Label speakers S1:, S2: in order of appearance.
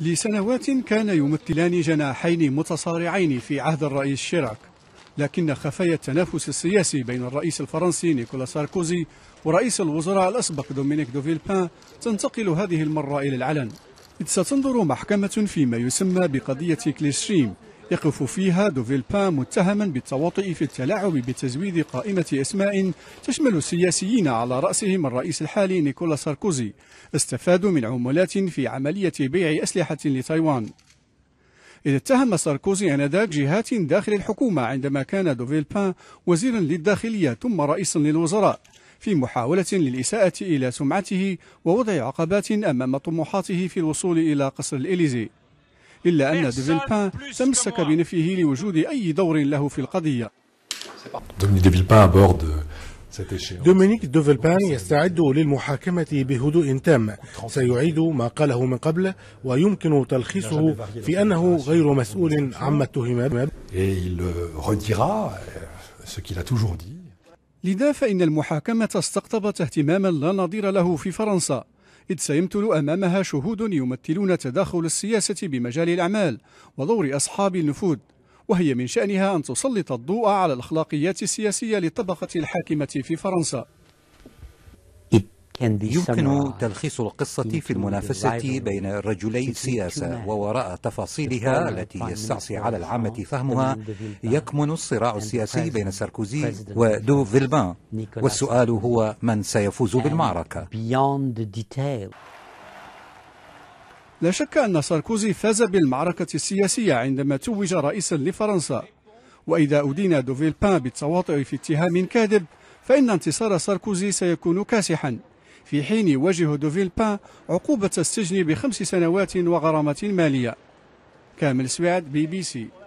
S1: لسنوات كان يمثلان جناحين متصارعين في عهد الرئيس شيراك لكن خفايا التنافس السياسي بين الرئيس الفرنسي نيكولا ساركوزي ورئيس الوزراء الأسبق دومينيك دوفيلبان تنتقل هذه المرة إلى العلن إذ ستنظر محكمة فيما يسمى بقضية كليستريم يقف فيها دوفيلبان متهما بالتواطئ في التلاعب بتزويد قائمة أسماء تشمل السياسيين على رأسهم الرئيس الحالي نيكولا ساركوزي استفادوا من عملات في عملية بيع أسلحة لتايوان إذ اتهم ساركوزي آنذاك جهات داخل الحكومة عندما كان دوفيلبان وزيرا للداخلية ثم رئيسا للوزراء في محاولة للإساءة إلى سمعته ووضع عقبات أمام طموحاته في الوصول إلى قصر الإليزي إلا أن ديفيلبان تمسك بنفيه لوجود أي دور له في القضية
S2: دومينيك دوفلبان يستعد للمحاكمة بهدوء تام سيعيد ما قاله من قبل ويمكن تلخيصه في أنه
S1: غير مسؤول عما اتهم لذا فإن المحاكمة استقطبت اهتماما لا نظير له في فرنسا إذ سيمثل أمامها شهود يمثلون تداخل السياسة بمجال الأعمال ودور أصحاب النفوذ وهي من شأنها أن تسلط الضوء على الأخلاقيات السياسية للطبقة الحاكمة في فرنسا
S2: يمكن تلخيص القصة في المنافسة بين رجلي السياسة ووراء تفاصيلها التي يستعصي على العامة فهمها يكمن الصراع السياسي بين ساركوزي ودو فيلبان والسؤال هو من سيفوز بالمعركة
S1: لا شك أن ساركوزي فاز بالمعركة السياسية عندما توج رئيسا لفرنسا وإذا أدين دوفيلبان بالتواطئ في اتهام كاذب فإن انتصار ساركوزي سيكون كاسحا في حين يواجه دوفيلبان عقوبة السجن بخمس سنوات وغرامة مالية كامل سعد بي بي سي